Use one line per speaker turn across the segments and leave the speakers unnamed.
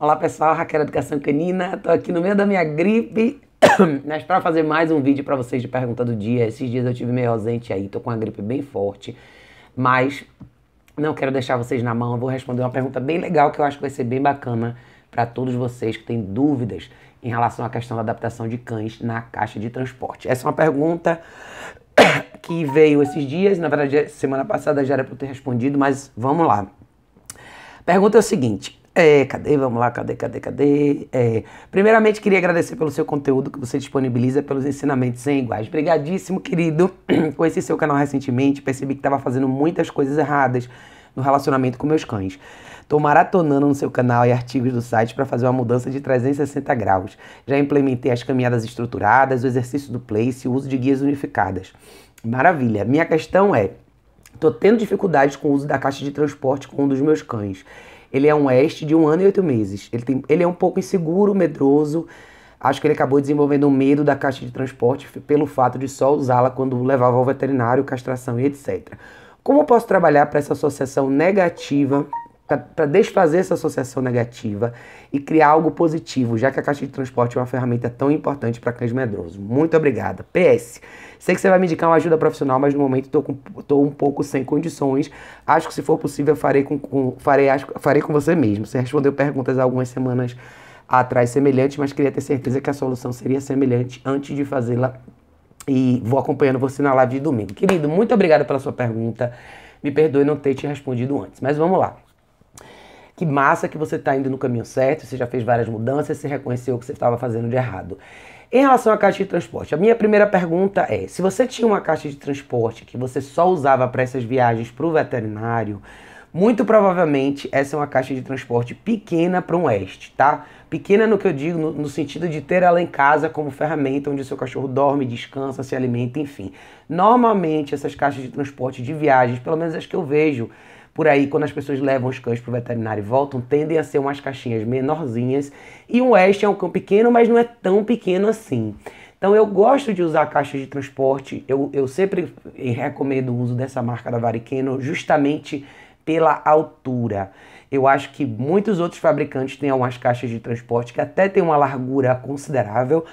Olá pessoal, Raquel Educação Canina, tô aqui no meio da minha gripe, mas para fazer mais um vídeo para vocês de pergunta do dia. Esses dias eu tive meio ausente aí, tô com uma gripe bem forte, mas não quero deixar vocês na mão, eu vou responder uma pergunta bem legal que eu acho que vai ser bem bacana para todos vocês que têm dúvidas em relação à questão da adaptação de cães na caixa de transporte. Essa é uma pergunta que veio esses dias, na verdade semana passada já era para eu ter respondido, mas vamos lá. Pergunta é o seguinte: é, cadê? Vamos lá, cadê, cadê, cadê? É. Primeiramente, queria agradecer pelo seu conteúdo que você disponibiliza, pelos ensinamentos sem iguais. Obrigadíssimo, querido. Conheci seu canal recentemente, percebi que estava fazendo muitas coisas erradas no relacionamento com meus cães. Estou maratonando no seu canal e artigos do site para fazer uma mudança de 360 graus. Já implementei as caminhadas estruturadas, o exercício do place, o uso de guias unificadas. Maravilha. Minha questão é: estou tendo dificuldades com o uso da caixa de transporte com um dos meus cães. Ele é um oeste de um ano e oito meses. Ele, tem, ele é um pouco inseguro, medroso. Acho que ele acabou desenvolvendo um medo da caixa de transporte pelo fato de só usá-la quando levava ao veterinário, castração e etc. Como posso trabalhar para essa associação negativa para desfazer essa associação negativa e criar algo positivo, já que a caixa de transporte é uma ferramenta tão importante para cães medrosos. Muito obrigada. PS, sei que você vai me indicar uma ajuda profissional, mas no momento tô, tô um pouco sem condições. Acho que se for possível, farei com, com farei, acho, farei com você mesmo. Você respondeu perguntas algumas semanas atrás semelhantes, mas queria ter certeza que a solução seria semelhante antes de fazê-la. E vou acompanhando você na live de domingo. Querido, muito obrigada pela sua pergunta. Me perdoe não ter te respondido antes, mas vamos lá. Que massa que você está indo no caminho certo, você já fez várias mudanças, você reconheceu o que você estava fazendo de errado. Em relação à caixa de transporte, a minha primeira pergunta é: se você tinha uma caixa de transporte que você só usava para essas viagens para o veterinário, muito provavelmente essa é uma caixa de transporte pequena para um oeste, tá? Pequena no que eu digo, no, no, sentido de ter ela em casa como ferramenta onde o seu cachorro dorme, descansa, se alimenta, enfim. Normalmente essas caixas de transporte de viagens, pelo menos as que eu vejo, por aí, quando as pessoas levam os cães pro veterinário e voltam, tendem a ser umas caixinhas menorzinhas. E um West é um cão pequeno, mas não é tão pequeno assim. Então eu gosto de usar caixas de transporte. Eu, eu sempre eh, recomendo o uso dessa marca da Varikeno justamente pela altura. Eu acho que muitos outros fabricantes têm algumas caixas de transporte que até tem uma largura considerável,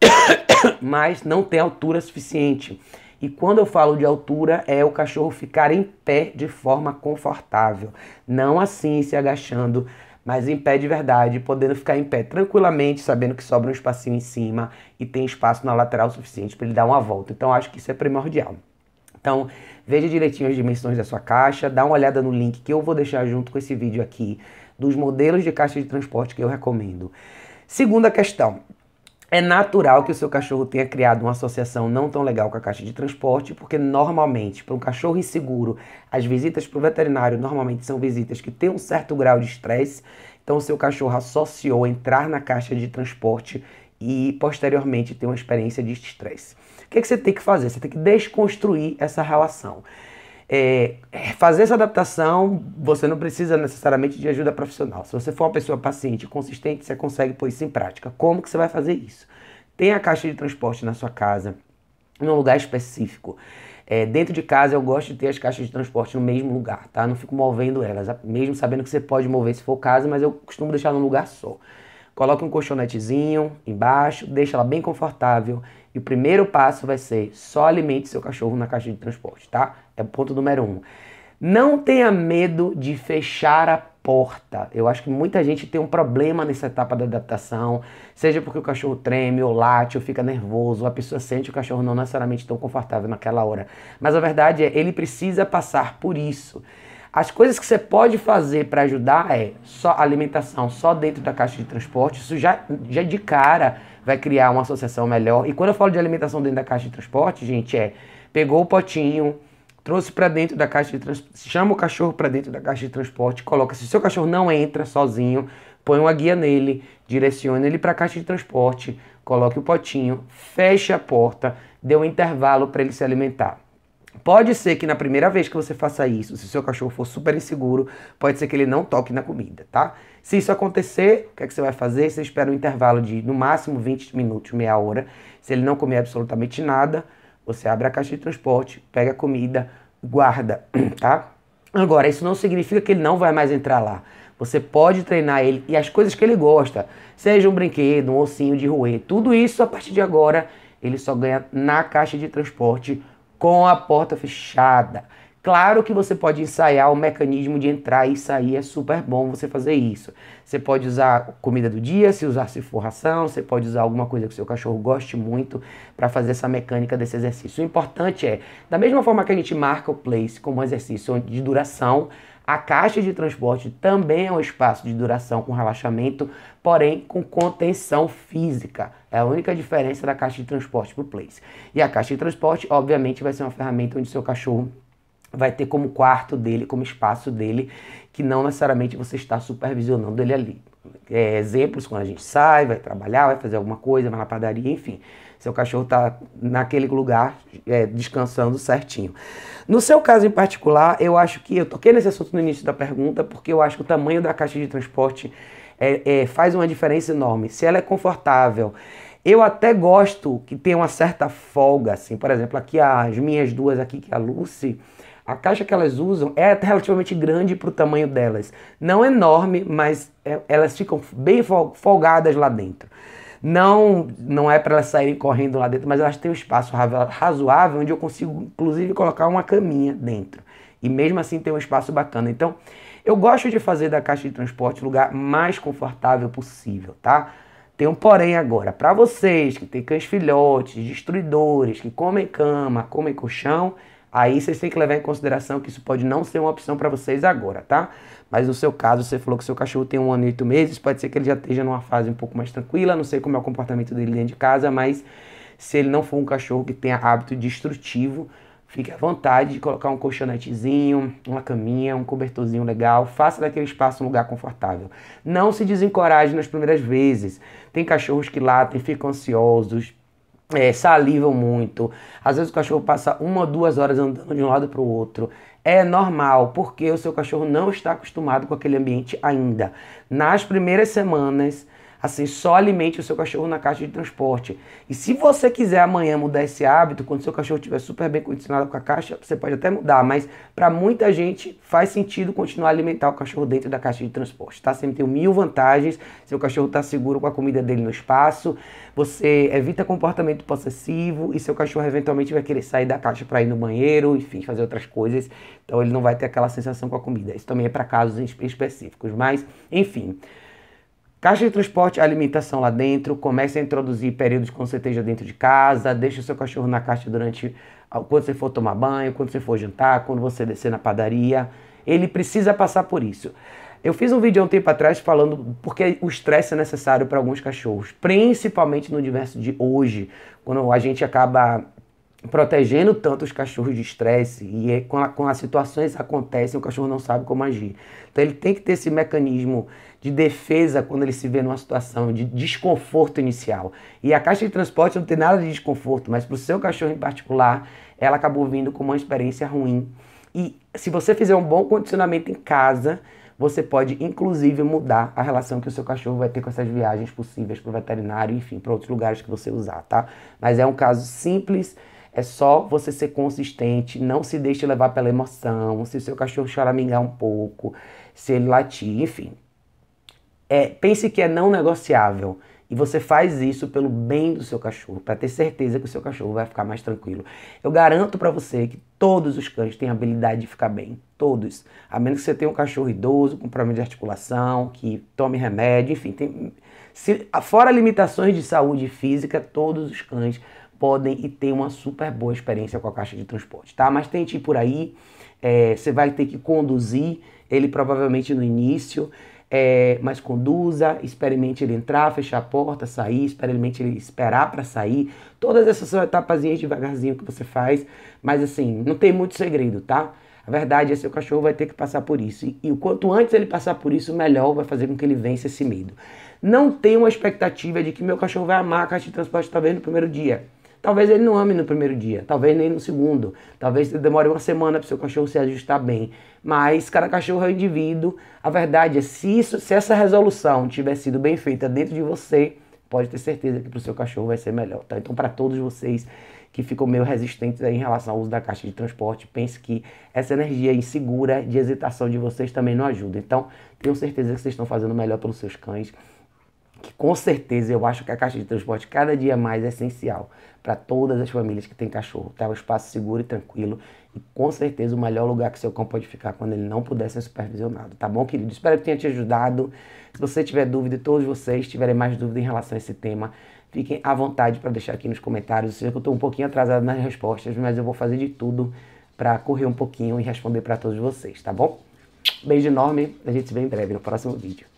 mas não tem altura suficiente. E quando eu falo de altura, é o cachorro ficar em pé de forma confortável, não assim se agachando, mas em pé de verdade, podendo ficar em pé tranquilamente, sabendo que sobra um espacinho em cima e tem espaço na lateral suficiente para ele dar uma volta. Então acho que isso é primordial. Então, veja direitinho as dimensões da sua caixa, dá uma olhada no link que eu vou deixar junto com esse vídeo aqui dos modelos de caixa de transporte que eu recomendo. Segunda questão, é natural que o seu cachorro tenha criado uma associação não tão legal com a caixa de transporte, porque normalmente, para um cachorro inseguro, as visitas para o veterinário normalmente são visitas que têm um certo grau de estresse. Então, o seu cachorro associou entrar na caixa de transporte e posteriormente ter uma experiência de estresse. O que, é que você tem que fazer? Você tem que desconstruir essa relação. É, fazer essa adaptação, você não precisa necessariamente de ajuda profissional. Se você for uma pessoa paciente consistente, você consegue pôr isso em prática. Como que você vai fazer isso? Tem a caixa de transporte na sua casa, num lugar específico. É, dentro de casa eu gosto de ter as caixas de transporte no mesmo lugar, tá? Não fico movendo elas, mesmo sabendo que você pode mover se for o caso, mas eu costumo deixar num lugar só. Coloque um colchonetezinho embaixo, deixa ela bem confortável. E o primeiro passo vai ser só alimente seu cachorro na caixa de transporte, tá? É o ponto número um. Não tenha medo de fechar a porta. Eu acho que muita gente tem um problema nessa etapa da adaptação, seja porque o cachorro treme, ou late, ou fica nervoso, ou a pessoa sente o cachorro não necessariamente tão confortável naquela hora. Mas a verdade é, ele precisa passar por isso. As coisas que você pode fazer para ajudar é só alimentação, só dentro da caixa de transporte. Isso já, já de cara vai criar uma associação melhor. E quando eu falo de alimentação dentro da caixa de transporte, gente, é pegou o potinho, trouxe para dentro da caixa de transporte, chama o cachorro para dentro da caixa de transporte, coloca. Se o seu cachorro não entra sozinho, põe uma guia nele, direciona ele para a caixa de transporte, coloque o potinho, feche a porta, dê um intervalo para ele se alimentar. Pode ser que na primeira vez que você faça isso, se seu cachorro for super inseguro, pode ser que ele não toque na comida, tá? Se isso acontecer, o que, é que você vai fazer? Você espera um intervalo de no máximo 20 minutos, meia hora. Se ele não comer absolutamente nada, você abre a caixa de transporte, pega a comida, guarda, tá? Agora, isso não significa que ele não vai mais entrar lá. Você pode treinar ele e as coisas que ele gosta, seja um brinquedo, um ossinho de ruê, tudo isso a partir de agora ele só ganha na caixa de transporte com a porta fechada. Claro que você pode ensaiar o mecanismo de entrar e sair, é super bom você fazer isso. Você pode usar comida do dia, se usar se for ração, você pode usar alguma coisa que o seu cachorro goste muito para fazer essa mecânica desse exercício. O importante é, da mesma forma que a gente marca o place como um exercício de duração, a caixa de transporte também é um espaço de duração com relaxamento, porém com contenção física. É a única diferença da caixa de transporte para o place. E a caixa de transporte, obviamente, vai ser uma ferramenta onde o seu cachorro vai ter como quarto dele, como espaço dele, que não necessariamente você está supervisionando ele ali. É, exemplos, quando a gente sai, vai trabalhar, vai fazer alguma coisa, vai na padaria, enfim. Seu cachorro está naquele lugar é, descansando certinho. No seu caso em particular, eu acho que eu toquei nesse assunto no início da pergunta, porque eu acho que o tamanho da caixa de transporte é, é faz uma diferença enorme. Se ela é confortável, eu até gosto que tenha uma certa folga, assim. Por exemplo, aqui as minhas duas aqui, que é a Lucy, a caixa que elas usam é relativamente grande para o tamanho delas. Não enorme, mas é, elas ficam bem folgadas lá dentro. Não, não é para elas saírem correndo lá dentro, mas elas têm um espaço razoável onde eu consigo, inclusive, colocar uma caminha dentro. E mesmo assim tem um espaço bacana. Então, eu gosto de fazer da caixa de transporte o lugar mais confortável possível, tá? Tem um porém agora. Para vocês que têm cães filhotes, destruidores, que comem cama, comem colchão, Aí vocês têm que levar em consideração que isso pode não ser uma opção para vocês agora, tá? Mas no seu caso, você falou que seu cachorro tem um ano e oito meses, pode ser que ele já esteja numa fase um pouco mais tranquila, não sei como é o comportamento dele dentro de casa, mas se ele não for um cachorro que tenha hábito destrutivo, fique à vontade de colocar um colchonetezinho, uma caminha, um cobertorzinho legal, faça daquele espaço um lugar confortável. Não se desencoraje nas primeiras vezes. Tem cachorros que latem, ficam ansiosos, é, salivam muito. Às vezes o cachorro passa uma ou duas horas andando de um lado para o outro. É normal, porque o seu cachorro não está acostumado com aquele ambiente ainda. Nas primeiras semanas, Assim, só alimente o seu cachorro na caixa de transporte. E se você quiser amanhã mudar esse hábito, quando seu cachorro estiver super bem condicionado com a caixa, você pode até mudar, mas para muita gente faz sentido continuar a alimentar o cachorro dentro da caixa de transporte, tá? Sempre tem mil vantagens, seu cachorro está seguro com a comida dele no espaço, você evita comportamento possessivo e seu cachorro eventualmente vai querer sair da caixa para ir no banheiro, enfim, fazer outras coisas, então ele não vai ter aquela sensação com a comida. Isso também é para casos específicos, mas enfim. Caixa de transporte, alimentação lá dentro, comece a introduzir períodos quando você esteja dentro de casa, Deixe o seu cachorro na caixa durante ah, quando você for tomar banho, quando você for jantar, quando você descer na padaria. Ele precisa passar por isso. Eu fiz um vídeo há um tempo atrás falando porque o estresse é necessário para alguns cachorros, principalmente no universo de hoje, quando a gente acaba protegendo tanto os cachorros de estresse e é, a, com as situações acontecem, o cachorro não sabe como agir. Então ele tem que ter esse mecanismo de defesa quando ele se vê numa situação de desconforto inicial. E a caixa de transporte não tem nada de desconforto, mas para o seu cachorro em particular, ela acabou vindo com uma experiência ruim. E se você fizer um bom condicionamento em casa, você pode inclusive mudar a relação que o seu cachorro vai ter com essas viagens possíveis para o veterinário, enfim, para outros lugares que você usar, tá? Mas é um caso simples é só você ser consistente, não se deixe levar pela emoção, se o seu cachorro choramingar um pouco, se ele latir, enfim. É, pense que é não negociável. E você faz isso pelo bem do seu cachorro, para ter certeza que o seu cachorro vai ficar mais tranquilo. Eu garanto para você que todos os cães têm a habilidade de ficar bem, todos. A menos que você tenha um cachorro idoso com problema de articulação, que tome remédio, enfim, tem se fora limitações de saúde física, todos os cães podem e ter uma super boa experiência com a caixa de transporte, tá? Mas tente ir por aí, é, você vai ter que conduzir ele provavelmente no início, é, mas conduza, experimente ele entrar, fechar a porta, sair, experimente ele esperar para sair. Todas essas são etapazinhas devagarzinho que você faz, mas assim, não tem muito segredo, tá? A verdade é que seu cachorro vai ter que passar por isso. E, e o quanto antes ele passar por isso, melhor vai fazer com que ele vença esse medo. Não tenha uma expectativa de que meu cachorro vai amar a caixa de transporte talvez no primeiro dia. Talvez ele não ame no primeiro dia, talvez nem no segundo, talvez demore uma semana para o seu cachorro se ajustar bem. Mas cada cachorro é um indivíduo. A verdade é, se, isso, se essa resolução tiver sido bem feita dentro de você, pode ter certeza que para o seu cachorro vai ser melhor. Tá? Então, para todos vocês que ficam meio resistentes em relação ao uso da caixa de transporte, pense que essa energia insegura de hesitação de vocês também não ajuda. Então, tenho certeza que vocês estão fazendo melhor pelos seus cães que com certeza eu acho que a caixa de transporte cada dia mais é essencial para todas as famílias que têm cachorro, tá? Um espaço seguro e tranquilo e com certeza o melhor lugar que seu cão pode ficar quando ele não puder ser supervisionado, tá bom, querido? Espero que tenha te ajudado. Se você tiver dúvida e todos vocês tiverem mais dúvida em relação a esse tema, fiquem à vontade para deixar aqui nos comentários. Eu sei que eu estou um pouquinho atrasado nas respostas, mas eu vou fazer de tudo para correr um pouquinho e responder para todos vocês, tá bom? Beijo enorme, a gente se vê em breve no próximo vídeo.